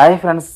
hi friends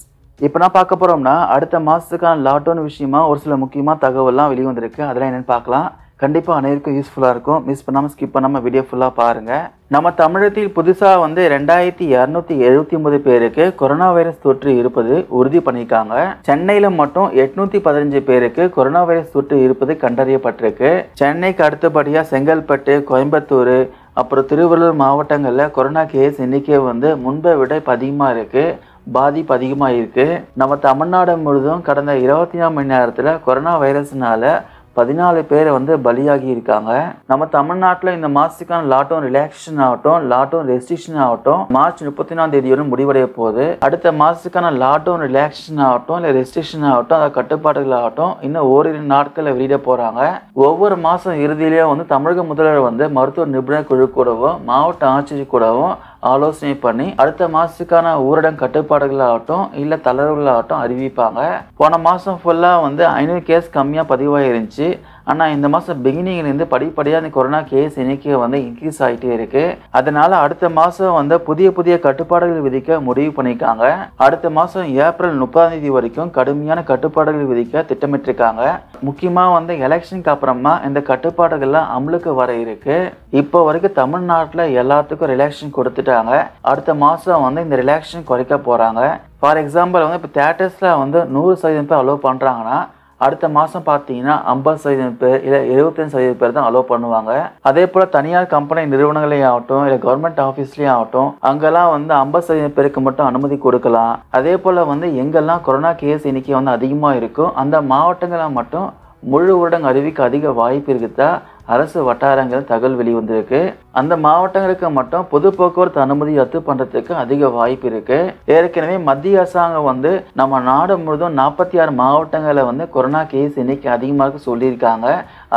இப்போ நான் பார்க்க போகிறோம்னா அடுத்த மாதத்துக்கான லாக்டவுன் விஷயமா ஒரு சில முக்கியமாக தகவல்லாம் வெளியே வந்திருக்கு அதெல்லாம் என்னென்னு பார்க்கலாம் கண்டிப்பாக அனைவருக்கும் யூஸ்ஃபுல்லாக இருக்கும் மிஸ் பண்ணாமல் ஸ்கிப் பண்ணாமல் வீடியோ ஃபுல்லாக பாருங்கள் நம்ம தமிழகத்தில் புதுசாக வந்து ரெண்டாயிரத்தி இரநூத்தி எழுபத்தி ஒன்பது பேருக்கு கொரோனா வைரஸ் தொற்று இருப்பது உறுதி பண்ணியிருக்காங்க சென்னையில் மட்டும் எட்நூற்றி பதினஞ்சு பேருக்கு கொரோனா வைரஸ் தொற்று இருப்பது கண்டறியப்பட்டிருக்கு சென்னைக்கு அடுத்தபடியாக செங்கல்பட்டு கோயம்புத்தூர் அப்புறம் திருவள்ளூர் மாவட்டங்களில் கொரோனா கேஸ் எண்ணிக்கை வந்து முன்பை விட அதிகமாக இருக்குது பாதிப்பு அதிகமாக இருக்குது நம்ம தமிழ்நாடு முழுதும் கடந்த இருபத்தி நாலு மணி நேரத்தில் கொரோனா வைரஸ்னால பதினாலு பேர் வந்து பலியாகி இருக்காங்க நம்ம தமிழ்நாட்டில் இந்த மாதத்துக்கான லாட்டும் ரிலாக்ஸேஷன் ஆகட்டும் லாட்டும் ரெஸ்ட்ரிக்ஷன் ஆகட்டும் மார்ச் முப்பத்தி நாலாம் தேதியோடு முடிவடைய போகுது அடுத்த மாதத்துக்கான லாட்டும் ரிலாக்ஸேஷன் ஆகட்டும் இல்லை ரெஸ்ட்ரிக்ஷன் ஆகட்டும் அதை கட்டுப்பாடுகள் ஆகட்டும் இன்னும் ஓரிரு நாட்களில் வெளியிட போகிறாங்க ஒவ்வொரு மாதம் இறுதியிலேயே வந்து தமிழக முதல்வர் வந்து மருத்துவ நிபுணர் குழு கூடவும் மாவட்ட ஆட்சியர் கூடவும் ஆலோசனை பண்ணி அடுத்த மாதத்துக்கான ஊரடங்கு கட்டுப்பாடுகளாகட்டும் இல்லை தளர்வுகளாகட்டும் அறிவிப்பாங்க போன மாதம் ஃபுல்லாக வந்து ஐநூறு கேஸ் கம்மியாக பதிவாயிருந்துச்சு ஆனால் இந்த மாதம் பிகினிங்லேருந்து படிப்படியாக அந்த கொரோனா கேஸ் எண்ணிக்கை வந்து இன்க்ரீஸ் ஆகிட்டே இருக்குது அதனால் அடுத்த மாதம் வந்து புதிய புதிய கட்டுப்பாடுகள் விதிக்க முடிவு பண்ணியிருக்காங்க அடுத்த மாதம் ஏப்ரல் முப்பதாம் தேதி வரைக்கும் கடுமையான கட்டுப்பாடுகள் விதிக்க திட்டமிட்டிருக்காங்க முக்கியமாக வந்து எலெக்ஷனுக்கு அப்புறமா இந்த கட்டுப்பாடுகள்லாம் அமலுக்கு வர இருக்கு இப்போ வரைக்கும் தமிழ்நாட்டில் எல்லாத்துக்கும் ரிலாக்ஷன் கொடுத்துட்டாங்க அடுத்த மாதம் வந்து இந்த ரிலாக்ஷன் குறைக்க போகிறாங்க ஃபார் எக்ஸாம்பிள் வந்து இப்போ தேட்டர்ஸில் வந்து நூறு சதவீதம் பேர் அலோவ் பண்ணுறாங்கன்னா அடுத்த மாதம் பார்த்தீங்கன்னா ஐம்பது சதவீதம் பேர் இல்லை எழுபத்தஞ்சு சதவீதம் பேர் தான் அலோவ் பண்ணுவாங்க அதே போல் தனியார் கம்பெனி நிறுவனங்களே ஆகட்டும் இல்லை கவர்மெண்ட் ஆஃபீஸ்லேயும் ஆகட்டும் அங்கெல்லாம் வந்து ஐம்பது சதவீதம் பேருக்கு மட்டும் அனுமதி கொடுக்கலாம் அதே போல் வந்து எங்கெல்லாம் கொரோனா கேஸ் இன்னைக்கு வந்து அதிகமாக இருக்கும் அந்த மாவட்டங்களில் மட்டும் முழு ஊரடங்கு அறிவிக்க அதிக வாய்ப்பு இருக்குதா அரசு வட்டாரங்கள் தகவல் வெளிவந்திருக்கு அந்த மாவட்டங்களுக்கு மட்டும் பொது போக்குவரத்து அனுமதி ரத்து பண்ணுறதுக்கு அதிக வாய்ப்பு இருக்குது ஏற்கனவே மத்திய அரசாங்கம் வந்து நம்ம நாடு முழுதும் நாற்பத்தி ஆறு மாவட்டங்களில் வந்து கொரோனா கேஸ் இன்னைக்கு அதிகமாக சொல்லியிருக்காங்க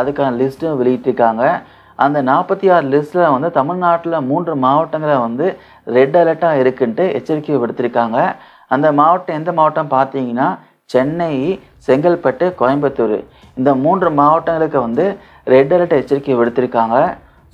அதுக்கான லிஸ்ட்டும் வெளியிட்டிருக்காங்க அந்த நாற்பத்தி ஆறு லிஸ்ட்டில் வந்து தமிழ்நாட்டில் மூன்று மாவட்டங்களை வந்து ரெட் அலர்ட்டாக இருக்குன்ட்டு எச்சரிக்கை விடுத்திருக்காங்க அந்த மாவட்டம் எந்த மாவட்டம் பார்த்தீங்கன்னா சென்னை செங்கல்பட்டு கோயம்புத்தூர் இந்த மூன்று மாவட்டங்களுக்கு வந்து ரெட் அலர்ட் எச்சரிக்கை விடுத்திருக்காங்க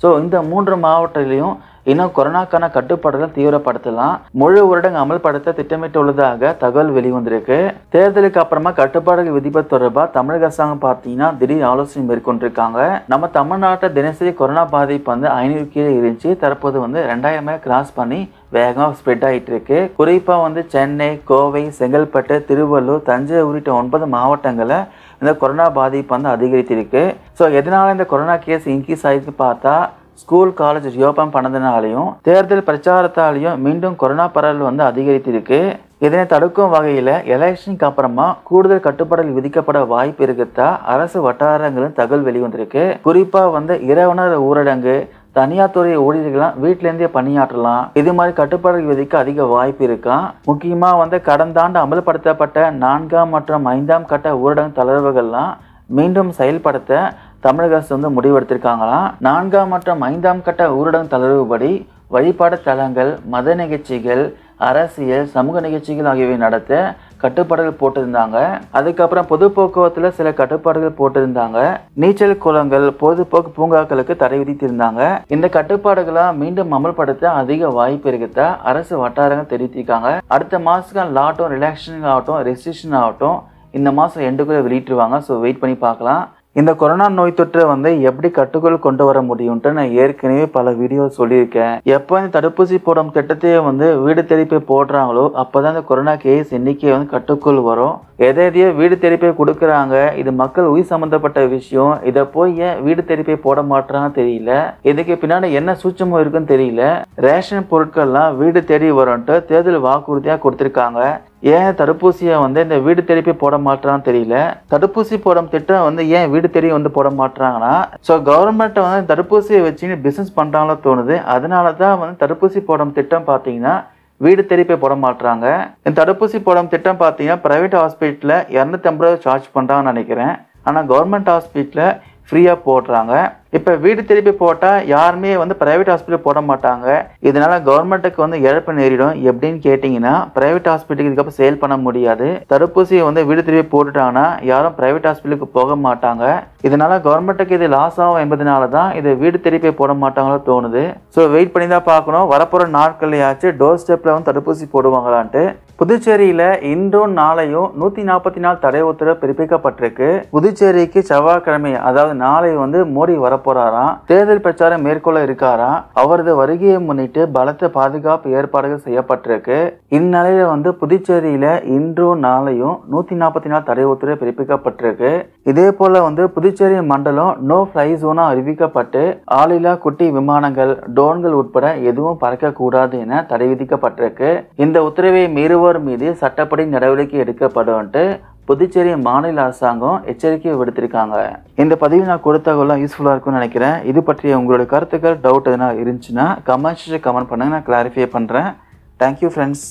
ஸோ இந்த மூன்று மாவட்டத்துலேயும் இன்னும் கொரோனாக்கான கட்டுப்பாடுகள் தீவிரப்படுத்தலாம் முழு ஊரடங்கு அமல்படுத்த திட்டமிட்டுள்ளதாக தகவல் வெளிவந்திருக்கு தேர்தலுக்கு அப்புறமா கட்டுப்பாடுகள் விதிப்பது தொடர்பாக தமிழக அரசாங்கம் பார்த்தீங்கன்னா திடீர் ஆலோசனை மேற்கொண்டிருக்காங்க நம்ம தமிழ்நாட்டை தினசரி கொரோனா பாதிப்பு வந்து ஐநூறு கீழே இருந்துச்சு தற்போது வந்து ரெண்டாயிரமே கிராஸ் பண்ணி வேகமாக ஸ்ப்ரெட் ஆகிட்டு இருக்கு குறிப்பாக வந்து சென்னை கோவை செங்கல்பட்டு திருவள்ளூர் தஞ்சை உள்ளிட்ட ஒன்பது மாவட்டங்களில் இந்த கொரோனா பாதிப்பு வந்து அதிகரித்திருக்கு ஸோ எதனால இந்த கொரோனா கேஸ் இன்க்ரீஸ் ஆகிருக்கு பார்த்தா ஸ்கூல் காலேஜ் ரியோபன் பண்ணதுனாலையும் தேர்தல் பிரச்சாரத்தாலையும் மீண்டும் கொரோனா பரவல் வந்து அதிகரித்திருக்கு இதனை தடுக்கும் வகையில் எலெக்ஷனுக்கு அப்புறமா கூடுதல் கட்டுப்பாடுகள் விதிக்கப்பட வாய்ப்பு இருக்குதா அரசு வட்டாரங்களும் தகவல் வெளிவந்திருக்கு குறிப்பாக வந்து இரவுணர் ஊரடங்கு தனியார் துறை ஊழியர்கள்லாம் வீட்டிலேருந்தே பணியாற்றலாம் இது மாதிரி கட்டுப்பாடுகள் விதிக்க அதிக வாய்ப்பு இருக்கா முக்கியமாக வந்து கடந்த ஆண்டு அமல்படுத்தப்பட்ட நான்காம் மற்றும் ஐந்தாம் கட்ட ஊரடங்கு தளர்வுகள்லாம் மீண்டும் செயல்படுத்த தமிழக அரசு வந்து முடிவெடுத்திருக்காங்களாம் நான்காம் மற்றும் ஐந்தாம் கட்ட ஊரடங்கு தளர்வுபடி வழிபாடு தலங்கள் மத நிகழ்ச்சிகள் அரசியல் சமூக நிகழ்ச்சிகள் ஆகியவை நடத்த கட்டுப்பாடுகள் போட்டிருந்தாங்க அதுக்கப்புறம் பொது போக்குவரத்தில் சில கட்டுப்பாடுகள் போட்டிருந்தாங்க நீச்சல் குளங்கள் பொழுதுபோக்கு பூங்காக்களுக்கு தடை விதித்திருந்தாங்க இந்த கட்டுப்பாடுகளை மீண்டும் அமல்படுத்த அதிக வாய்ப்பு இருக்குத்த அரசு வட்டாரங்கள் தெரிவித்திருக்காங்க அடுத்த மாதத்துக்கு லாட்டும் ரிலாக்ஸேஷன் ஆகட்டும் ரெஸ்ட்ரிக்ஷன் ஆகட்டும் இந்த மாதம் எண்டுக்குள்ளே வெளியிட்டுருவாங்க ஸோ வெயிட் பண்ணி பார்க்கலாம் இந்த கொரோனா நோய் தொற்று வந்து எப்படி கட்டுக்குள் கொண்டு வர முடியும்ட்டு நான் ஏற்கனவே பல வீடியோ சொல்லியிருக்கேன் எப்போ இந்த தடுப்பூசி போடும் திட்டத்தையே வந்து வீடு தெரிப்பை போடுறாங்களோ அப்போ தான் இந்த கொரோனா கேஸ் எண்ணிக்கை வந்து கட்டுக்குள் வரும் எதை எதையோ வீடு தெரிப்பை கொடுக்குறாங்க இது மக்கள் உயிர் சம்மந்தப்பட்ட விஷயம் இதை போய் ஏன் வீடு தெரிப்பை போட மாட்டான்னு தெரியல இதுக்கு பின்னாடி என்ன சூட்சமும் இருக்குன்னு தெரியல ரேஷன் பொருட்கள்லாம் வீடு தேடி வரும்ட்டு தேர்தல் வாக்குறுதியாக கொடுத்துருக்காங்க ஏன் தடுப்பூசியை வந்து இந்த வீடு திருப்பி போட மாட்டேறான்னு தெரியல தடுப்பூசி போடும் திட்டம் வந்து ஏன் வீடு தேடி வந்து போட மாட்டுறாங்கன்னா ஸோ கவர்மெண்ட்டை வந்து தடுப்பூசியை வச்சுன்னு பிஸ்னஸ் பண்ணுறாங்களோ தோணுது அதனால தான் வந்து தடுப்பூசி போடும் திட்டம் பார்த்தீங்கன்னா வீடு திருப்பி போட மாட்டுறாங்க இந்த தடுப்பூசி போடும் திட்டம் பார்த்தீங்கன்னா ப்ரைவேட் ஹாஸ்பிட்டலில் இரநூத்தி ஐம்பது ரூபா சார்ஜ் பண்ணுறாங்கன்னு நினைக்கிறேன் ஆனால் கவர்மெண்ட் ஹாஸ்பிட்டலில் ஃப்ரீயாக போடுறாங்க இப்போ வீடு திருப்பி போட்டால் யாருமே வந்து ப்ரைவேட் ஹாஸ்பிட்டல் போட மாட்டாங்க இதனால கவர்மெண்ட்டுக்கு வந்து இழப்பு நேரிடும் எப்படின்னு கேட்டீங்கன்னா ப்ரைவேட் ஹாஸ்பிட்டலுக்கு இதுக்கப்புறம் சேல் பண்ண முடியாது தடுப்பூசியை வந்து வீடு திருப்பி போட்டுட்டாங்கன்னா யாரும் ப்ரைவேட் ஹாஸ்பிட்டலுக்கு போக மாட்டாங்க இதனால கவர்மெண்ட்டுக்கு இது லாஸ் ஆகும் என்பதனால தான் இது வீடு திருப்பி போட மாட்டாங்களோ தோணுது ஸோ வெயிட் பண்ணி தான் பார்க்கணும் வரப்போகிற நாட்கள்லயாச்சும் டோர் ஸ்டெப்பில் வந்து தடுப்பூசி போடுவாங்களான்ட்டு புதுச்சேரியில் இன்றும் நாளையும் நூற்றி நாற்பத்தி நாலு தடை உத்தரவு பிறப்பிக்கப்பட்டிருக்கு புதுச்சேரிக்கு செவ்வாய்க்கிழமை அதாவது நாளை வந்து மோடி வர போறாராம் தேர்தல் பிரச்சாரம் மேற்கொள்ள இருக்காராம் அவரது வருகையை முன்னிட்டு பலத்த பாதுகாப்பு ஏற்பாடுகள் செய்யப்பட்டிருக்கு இந்நிலையில வந்து புதுச்சேரியில இன்றும் நாளையும் நூத்தி நாற்பத்தி நாலு தடை உத்தரவு பிறப்பிக்கப்பட்டிருக்கு இதே போல வந்து புதுச்சேரி மண்டலம் நோ ஃப்ளை ஜோனா அறிவிக்கப்பட்டு ஆளில்லா குட்டி விமானங்கள் டோன்கள் உட்பட எதுவும் பறக்கக்கூடாது என தடை விதிக்கப்பட்டிருக்கு இந்த உத்தரவை மீறுவோர் மீது சட்டப்படி நடவடிக்கை எடுக்கப்படும் புதுச்சேரி மாநில அரசாங்கம் எச்சரிக்கை விடுத்திருக்காங்க இந்த பதிவு நான் கொடுத்தவெல்லாம் யூஸ்ஃபுல்லாக இருக்கும்னு நினைக்கிறேன் இது பற்றிய உங்களோட கருத்துக்கள் டவுட் எதனா இருந்துச்சுன்னா கமெண்ட்ஸ் கமெண்ட் பண்ணுங்க நான் கிளாரிஃபை பண்ணுறேன் தேங்க்யூ ஃப்ரெண்ட்ஸ்